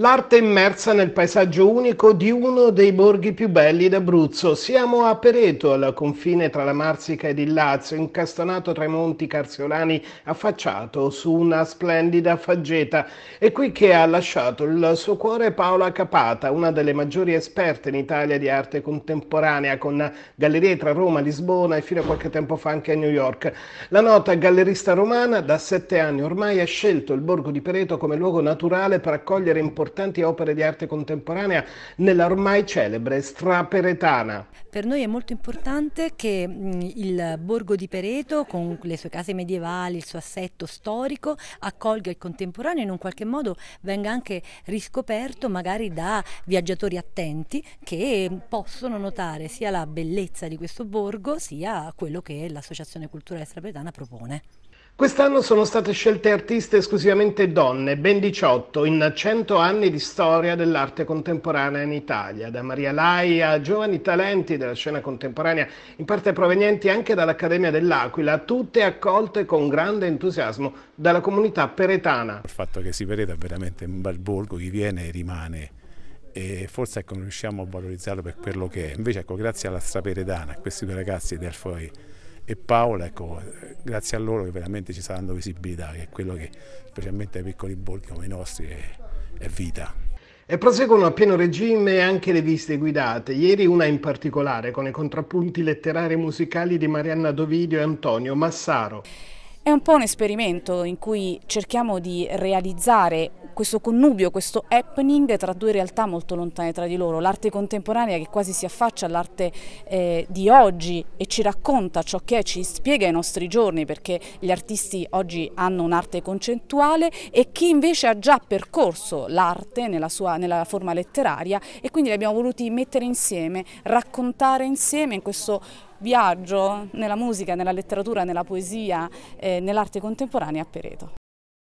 L'arte immersa nel paesaggio unico di uno dei borghi più belli d'Abruzzo. Siamo a Pereto, al confine tra la Marsica ed il Lazio, incastonato tra i monti carsiolani, affacciato su una splendida faggeta. È qui che ha lasciato il suo cuore Paola Capata, una delle maggiori esperte in Italia di arte contemporanea, con gallerie tra Roma, Lisbona e fino a qualche tempo fa anche a New York. La nota gallerista romana da sette anni ormai ha scelto il borgo di Pereto come luogo naturale per accogliere importanti importanti opere di arte contemporanea nella ormai celebre straperetana. Per noi è molto importante che il borgo di Pereto, con le sue case medievali, il suo assetto storico, accolga il contemporaneo e in un qualche modo venga anche riscoperto magari da viaggiatori attenti che possono notare sia la bellezza di questo borgo sia quello che l'Associazione Culturale Strapetana propone. Quest'anno sono state scelte artiste esclusivamente donne, ben 18, in 100 anni anni di storia dell'arte contemporanea in Italia, da Maria Lai a giovani talenti della scena contemporanea, in parte provenienti anche dall'Accademia dell'Aquila, tutte accolte con grande entusiasmo dalla comunità peretana. Il fatto che si Sipereta è veramente un bel borgo, chi viene e rimane e forse ecco, non riusciamo a valorizzarlo per quello che è. Invece ecco, grazie alla straperedana, a questi due ragazzi di Alfoi e Paola, ecco, grazie a loro che veramente ci saranno visibilità, che è quello che specialmente ai piccoli borghi come i nostri è vita. E proseguono a pieno regime anche le viste guidate, ieri una in particolare con i contrappunti letterari e musicali di Marianna Dovidio e Antonio Massaro. È un po' un esperimento in cui cerchiamo di realizzare questo connubio, questo happening tra due realtà molto lontane tra di loro, l'arte contemporanea che quasi si affaccia all'arte eh, di oggi e ci racconta ciò che è, ci spiega i nostri giorni perché gli artisti oggi hanno un'arte concettuale e chi invece ha già percorso l'arte nella, nella, forma letteraria e quindi li abbiamo voluti mettere insieme, raccontare insieme in questo viaggio nella musica, nella letteratura, nella poesia, eh, nell'arte contemporanea a Pereto.